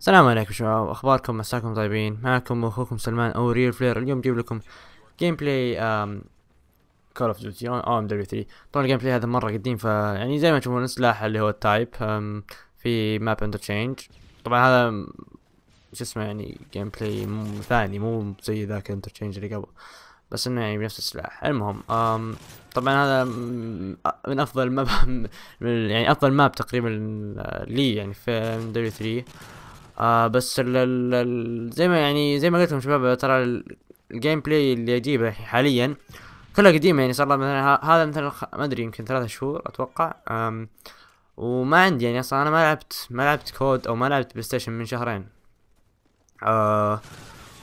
السلام عليكم شباب اخباركم مساكم طيبين معكم اخوكم سلمان او ريل فلير اليوم بجيب لكم جيم بلاي كول اوف ديوتي او ام دبليو 3 آه، طبعا الجيم بلاي هذا مره قديم فيعني زي ما تشوفون السلاح اللي هو التايب في ماب انترشينج طبعا هذا شو اسمه يعني جيم بلاي ثاني مو زي ذاك انترشينج اللي قبل بس انه يعني بنفس السلاح المهم طبعا هذا من افضل ماب يعني افضل ماب تقريبا لي يعني في ام دبليو 3 آه بس ال ال زي ما يعني زي ما قلت لكم شباب ترى الجيم بلاي اللي اجيبه حاليا كلها قديمه يعني صار لها مثلا هذا مثلا ما ادري يمكن ثلاثة شهور اتوقع آم وما عندي يعني اصلا انا ما لعبت ما لعبت كود او ما لعبت بلاي ستيشن من شهرين آه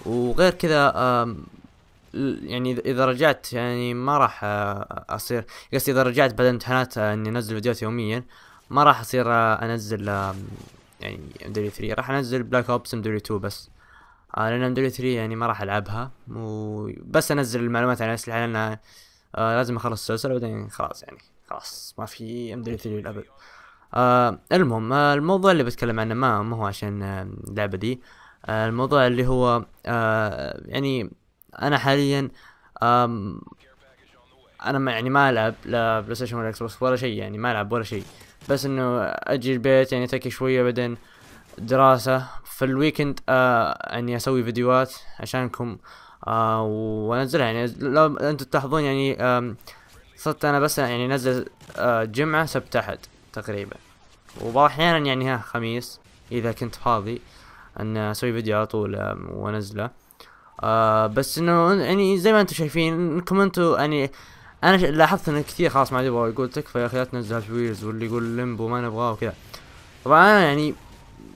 وغير كذا يعني اذا رجعت يعني ما راح آه، اصير قصدي اذا رجعت بعد الامتحانات آه، اني انزل فيديوهات يوميا ما راح اصير آه، انزل يعني ام دبليو 3 راح انزل بلاك اوبس ام دبليو 2 بس آه لان دبليو 3 يعني ما راح العبها وبس انزل المعلومات عن الاسلحه لان آه لازم اخلص السلسله بعدين خلاص يعني خلاص ما في ام دبليو 3 للابد آه المهم آه الموضوع اللي بتكلم عنه ما ما هو عشان آه اللعبه دي آه الموضوع اللي هو آه يعني انا حاليا آه انا ما يعني ما العب لا بلاي ستيشن ولا اكس بوكس ولا شيء يعني ما العب ولا شيء آه بس انه اجي البيت يعني اتكي شويه بعدين دراسه في الويكند آه يعني اسوي فيديوهات عشانكم آه وانزلها يعني لو انتم تلاحظون يعني صرت انا بس يعني انزل آه جمعه سبت احد تقريبا وبعض يعني ها خميس اذا كنت فاضي ان اسوي فيديو على طول وانزله آه بس انه يعني زي ما انتم شايفين انكم انتم يعني انا لاحظت ان كثير خلاص ما عاد يبغوا يقول تكفى يا اخي لا تنزل ويرز واللي يقول ليمبو ما نبغاه وكذا طبعا انا يعني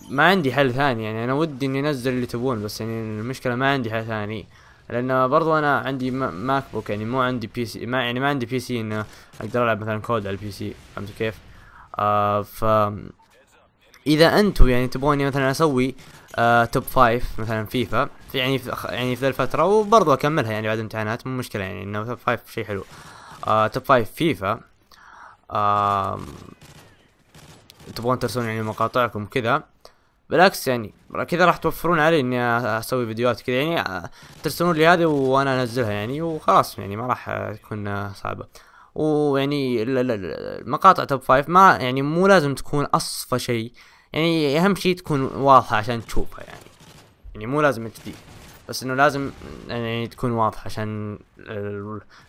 ما عندي حل ثاني يعني انا ودي اني انزل اللي تبون بس يعني المشكله ما عندي حل ثاني لانه برضو انا عندي ماك بوك يعني مو عندي بي سي ما يعني ما عندي بي سي انه اقدر العب مثلا كود على البي سي فهمت كيف؟ آه ف اذا انتم يعني تبغوني مثلا اسوي آه توب فايف مثلا فيفا في يعني في يعني في ذا الفتره وبرضو اكملها يعني بعد امتحانات مو مشكله يعني انه توب فايف شيء حلو توب آه، فايف فيفا تبغون ترسلون يعني مقاطعكم كذا بالعكس يعني كذا راح توفرون علي اني اسوي فيديوهات كذا يعني آه، ترسلون لي هذه وانا انزلها يعني وخلاص يعني ما راح تكون صعبه ويعني المقاطع توب فايف ما يعني مو لازم تكون اصفى شيء يعني اهم شيء تكون واضحه عشان تشوفها يعني يعني مو لازم تديه بس انه لازم يعني تكون واضحه عشان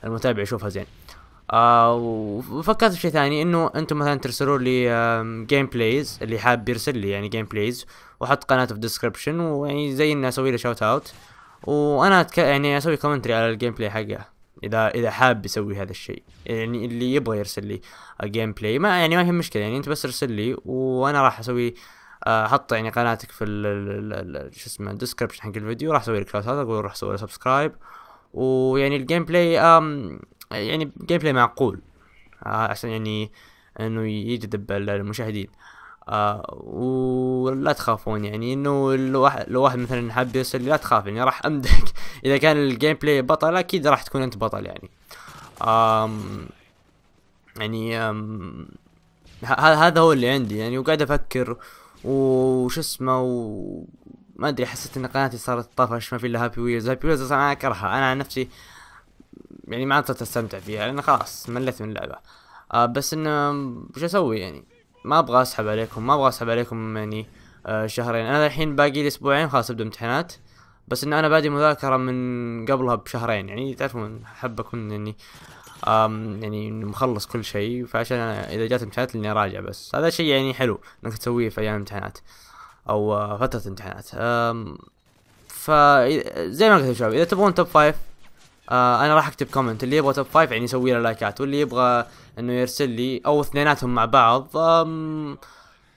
المتابع يشوفها زين آه وفكرت بشيء ثاني انه انتم مثلا ترسلوا لي جيم بلايز اللي حاب يرسل لي يعني جيم بلايز واحط قناته في الديسكربشن ويعني زي اني اسوي له شوت اوت وانا أتك... يعني اسوي كومنتري على الجيم بلاي حقه اذا اذا حاب يسوي هذا الشيء يعني اللي يبغى يرسل لي جيم بلاي ما يعني ما هي مشكله يعني انت بس ارسل لي وانا راح اسوي آه، حط يعني قناتك في شو اسمه الديسكربشن حق الفيديو راح اسوي لك هذا اقول راح اسوي سبسكرايب ويعني الجيم بلاي يعني جيم بلاي معقول آه، عشان يعني انه يجذب المشاهدين آه ولا تخافون يعني انه لو واحد مثلا حاب يرسل لا تخاف يعني راح امدحك اذا كان الجيم بلاي بطل اكيد راح تكون انت بطل يعني آم يعني آم هذا هو اللي عندي يعني وقاعد افكر وش اسمه و ما ادري حسيت ان قناتي صارت طفش ما في الا هابي ويلز هابي ويلز انا اكرهها انا عن نفسي يعني ما عاد صرت استمتع فيها لان خلاص مليت من اللعبه آه بس انه وش اسوي يعني ما ابغى اسحب عليكم ما ابغى اسحب عليكم يعني آه شهرين انا الحين باقي لي اسبوعين خلاص ابدا امتحانات بس ان انا بادي مذاكره من قبلها بشهرين يعني تعرفون احب اكون اني يعني مخلص كل شيء فعشان اذا جات امتحانات اني اراجع بس هذا شيء يعني حلو انك تسويه في ايام الامتحانات او فتره الامتحانات ف زي ما قلت يا شباب اذا تبغون توب فايف انا راح اكتب كومنت اللي يبغى توب فايف يعني يسوي له لايكات واللي يبغى انه يرسل لي او اثنيناتهم مع بعض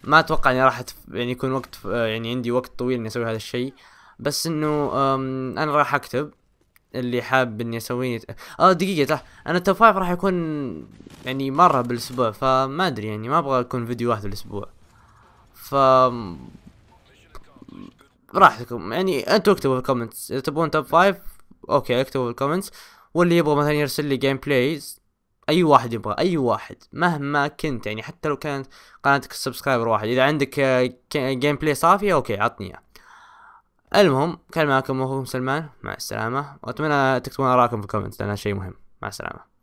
ما اتوقع اني راح يعني يكون وقت يعني عندي وقت طويل اني اسوي هذا الشيء بس انه انا راح اكتب اللي حاب اني اسويه اه دقيقة صح انا التوب فايف راح يكون يعني مرة بالاسبوع فما ادري يعني ما ابغى يكون فيديو واحد بالاسبوع ف براحتكم يعني انتوا اكتبوا في الكومنتس اذا تبون توب فايف اوكي اكتبوا في الكومنتس واللي يبغى مثلا يرسل لي جيم بلايز اي واحد يبغى اي واحد مهما كنت يعني حتى لو كانت قناتك سبسكرايبر واحد اذا عندك جيم بلاي صافي اوكي عطني اياه المهم كان معكم اخوكم سلمان مع السلامه واتمنى تكتبون اراءكم في الكومنت لانها شيء مهم مع السلامه